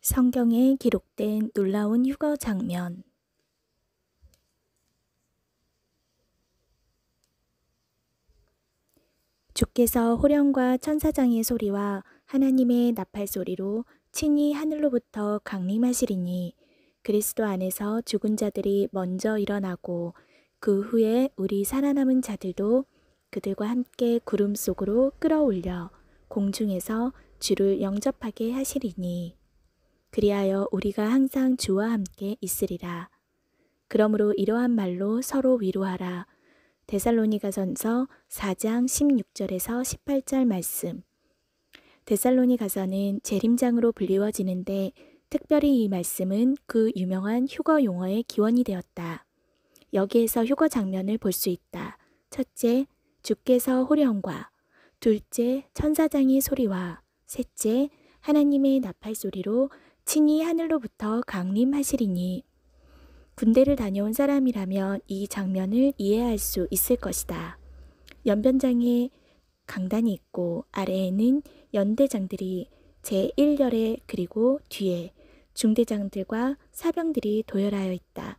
성경에 기록된 놀라운 휴거 장면 주께서 호령과 천사장의 소리와 하나님의 나팔 소리로 친히 하늘로부터 강림하시리니 그리스도 안에서 죽은 자들이 먼저 일어나고 그 후에 우리 살아남은 자들도 그들과 함께 구름 속으로 끌어올려 공중에서 주를 영접하게 하시리니 그리하여 우리가 항상 주와 함께 있으리라. 그러므로 이러한 말로 서로 위로하라. 데살로니가전서 4장 16절에서 18절 말씀. 데살로니가서는 재림장으로 불리워지는데 특별히 이 말씀은 그 유명한 휴거 용어의 기원이 되었다. 여기에서 휴거 장면을 볼 수 있다. 첫째, 주께서 호령과 둘째, 천사장의 소리와 셋째, 하나님의 나팔 소리로 친히 하늘로부터 강림하시리니 군대를 다녀온 사람이라면 이 장면을 이해할 수 있을 것이다. 연변장에 강단이 있고 아래에는 연대장들이 제1열에 그리고 뒤에 중대장들과 사병들이 도열하여 있다.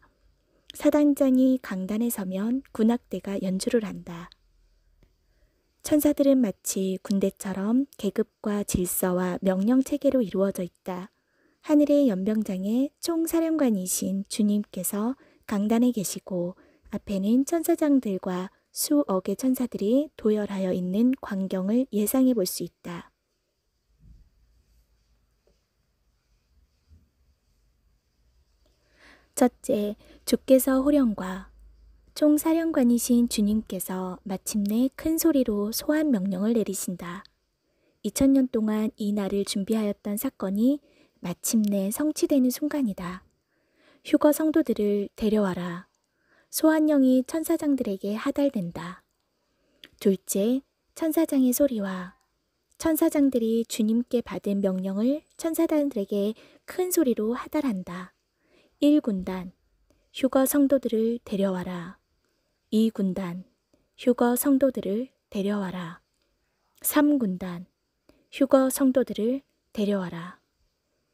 사단장이 강단에 서면 군악대가 연주를 한다. 천사들은 마치 군대처럼 계급과 질서와 명령 체계로 이루어져 있다. 하늘의 연병장에 총사령관이신 주님께서 강단에 계시고 앞에는 천사장들과 수억의 천사들이 도열하여 있는 광경을 예상해 볼 수 있다. 첫째, 주께서 호령과 총사령관이신 주님께서 마침내 큰 소리로 소환 명령을 내리신다. 2000년 동안 이 날을 준비하였던 사건이 마침내 성취되는 순간이다. 휴거 성도들을 데려와라. 소환령이 천사장들에게 하달된다. 둘째, 천사장의 소리와 천사장들이 주님께 받은 명령을 천사단들에게 큰 소리로 하달한다. 1군단, 휴거 성도들을 데려와라. 2군단, 휴거 성도들을 데려와라. 3군단, 휴거 성도들을 데려와라.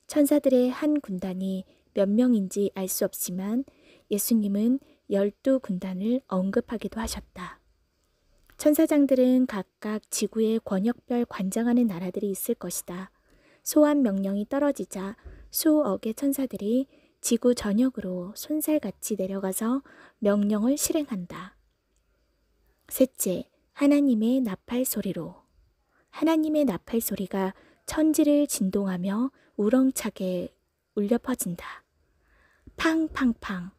천사들의 한 군단이 몇 명인지 알 수 없지만 예수님은 열두 군단을 언급하기도 하셨다. 천사장들은 각각 지구의 권역별 관장하는 나라들이 있을 것이다. 소환 명령이 떨어지자 수억의 천사들이 지구 전역으로 손살같이 내려가서 명령을 실행한다. 셋째, 하나님의 나팔 소리로. 하나님의 나팔 소리가 천지를 진동하며 우렁차게 울려 퍼진다. 팡팡팡,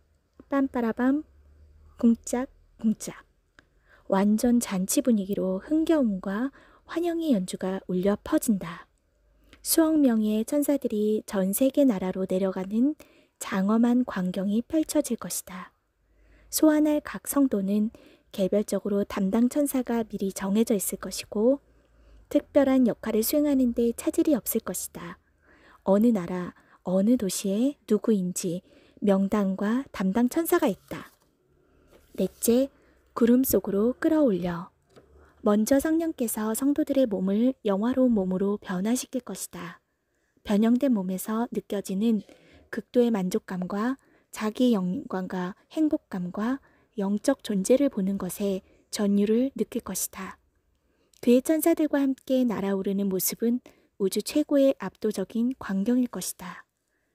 빰빠라밤, 공짝공짝. 완전 잔치 분위기로 흥겨움과 환영의 연주가 울려 퍼진다. 수억 명의 천사들이 전 세계 나라로 내려가는 장엄한 광경이 펼쳐질 것이다. 소환할 각 성도는 개별적으로 담당 천사가 미리 정해져 있을 것이고 특별한 역할을 수행하는 데 차질이 없을 것이다. 어느 나라, 어느 도시에 누구인지 명당과 담당 천사가 있다. 넷째, 구름 속으로 끌어올려. 먼저 성령께서 성도들의 몸을 영화로운 몸으로 변화시킬 것이다. 변형된 몸에서 느껴지는 극도의 만족감과 자기 영광과 행복감과 영적 존재를 보는 것에 전율을 느낄 것이다. 그의 천사들과 함께 날아오르는 모습은 우주 최고의 압도적인 광경일 것이다.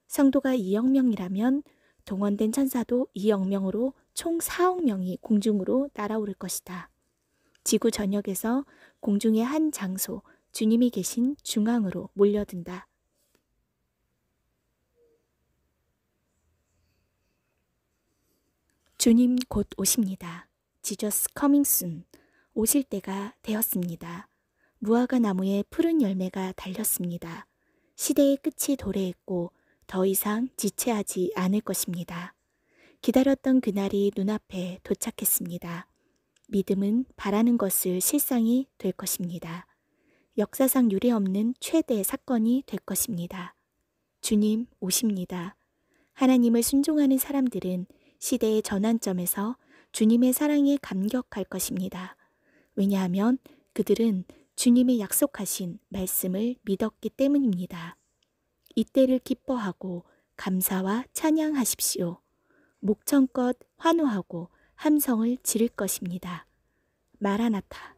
성도가 2억 명이라면 동원된 천사도 2억 명으로 총 4억 명이 공중으로 날아오를 것이다. 지구 전역에서 공중의 한 장소, 주님이 계신 중앙으로 몰려든다. 주님 곧 오십니다. 지저스 커밍 순. 오실 때가 되었습니다. 무화과 나무에 푸른 열매가 달렸습니다. 시대의 끝이 도래했고 더 이상 지체하지 않을 것입니다. 기다렸던 그날이 눈앞에 도착했습니다. 믿음은 바라는 것을 실상이 될 것입니다. 역사상 유례없는 최대의 사건이 될 것입니다. 주님 오십니다. 하나님을 순종하는 사람들은 시대의 전환점에서 주님의 사랑에 감격할 것입니다. 왜냐하면 그들은 주님이 약속하신 말씀을 믿었기 때문입니다. 이때를 기뻐하고 감사와 찬양하십시오. 목청껏 환호하고 함성을 지를 것입니다. 마라나타.